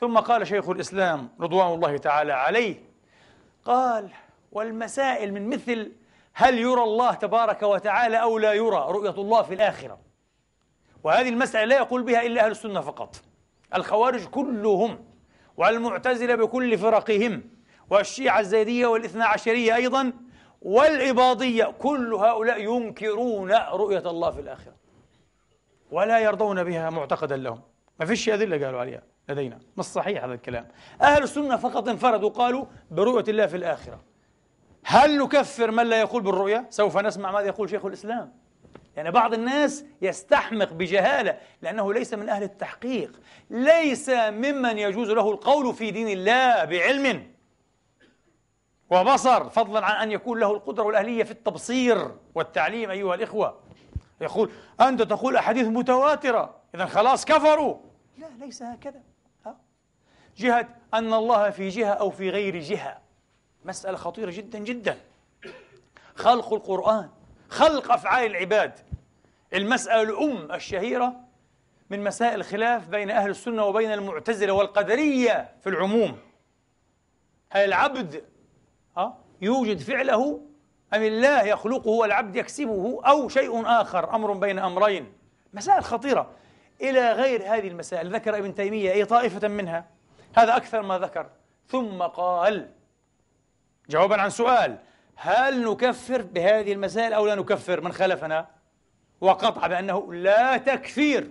ثم قال شيخ الإسلام رضوان الله تعالى عليه قال والمسائل من مثل هل يرى الله تبارك وتعالى أو لا يرى رؤية الله في الآخرة وهذه المسألة لا يقول بها إلا أهل السنة فقط الخوارج كلهم والمعتزلة بكل فرقهم والشيعة الزيدية والاثنا عشرية أيضا والاباضيه كل هؤلاء ينكرون رؤية الله في الآخرة ولا يرضون بها معتقدا لهم ما فيش أدلة قالوا عليها لدينا ما الصحيح هذا الكلام أهل السنة فقط انفردوا قالوا برؤية الله في الآخرة هل نكفر من لا يقول بالرؤية؟ سوف نسمع ماذا يقول شيخ الإسلام يعني بعض الناس يستحمق بجهالة لأنه ليس من أهل التحقيق ليس ممن يجوز له القول في دين الله بعلم وبصر فضلا عن أن يكون له القدرة والأهلية في التبصير والتعليم أيها الإخوة يقول أنت تقول أحاديث متواترة إذا خلاص كفروا لا ليس هكذا جهة أن الله في جهة أو في غير جهة مسألة خطيرة جدا جدا خلق القرآن خلق أفعال العباد المسألة الأم الشهيرة من مسائل الخلاف بين أهل السنة وبين المعتزلة والقدرية في العموم هل العبد يوجد فعله أم الله يخلقه والعبد يكسبه أو شيء آخر أمر بين أمرين مسائل خطيرة إلى غير هذه المسائل ذكر ابن تيمية أي طائفة منها هذا أكثر ما ذكر ثم قال جوابا عن سؤال هل نكفر بهذه المسائل أو لا نكفر من خالفنا وقطع بأنه لا تكفير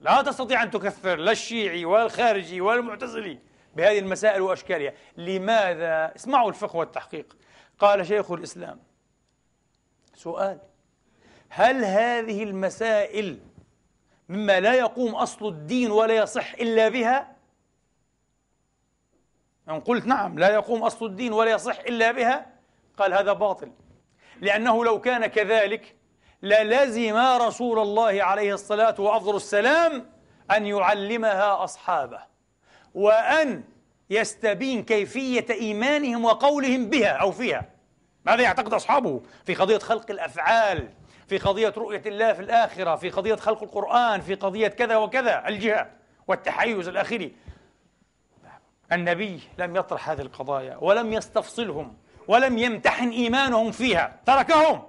لا تستطيع أن تكفر لا الشيعي والخارجي والمعتزلي بهذه المسائل وأشكالها لماذا؟ اسمعوا الفقه والتحقيق قال شيخ الإسلام سؤال هل هذه المسائل مما لا يقوم أصل الدين ولا يصح إلا بها إن قلت نعم لا يقوم أصل الدين ولا يصح إلا بها قال هذا باطل لأنه لو كان كذلك للزم رسول الله عليه الصلاة وأفضل السلام أن يعلمها أصحابه وأن يستبين كيفية إيمانهم وقولهم بها أو فيها ماذا يعتقد أصحابه في قضية خلق الأفعال في قضية رؤية الله في الآخرة في قضية خلق القرآن في قضية كذا وكذا الجهة والتحيز الأخيري النبي لم يطرح هذه القضايا ولم يستفصلهم ولم يمتحن إيمانهم فيها تركهم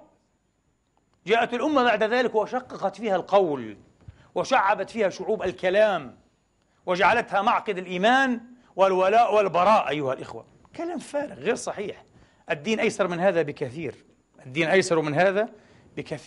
جاءت الأمة بعد ذلك وشققت فيها القول وشعبت فيها شعوب الكلام وجعلتها معقد الإيمان والولاء والبراء أيها الإخوة كلام فارغ غير صحيح الدين أيسر من هذا بكثير الدين أيسر من هذا بكثير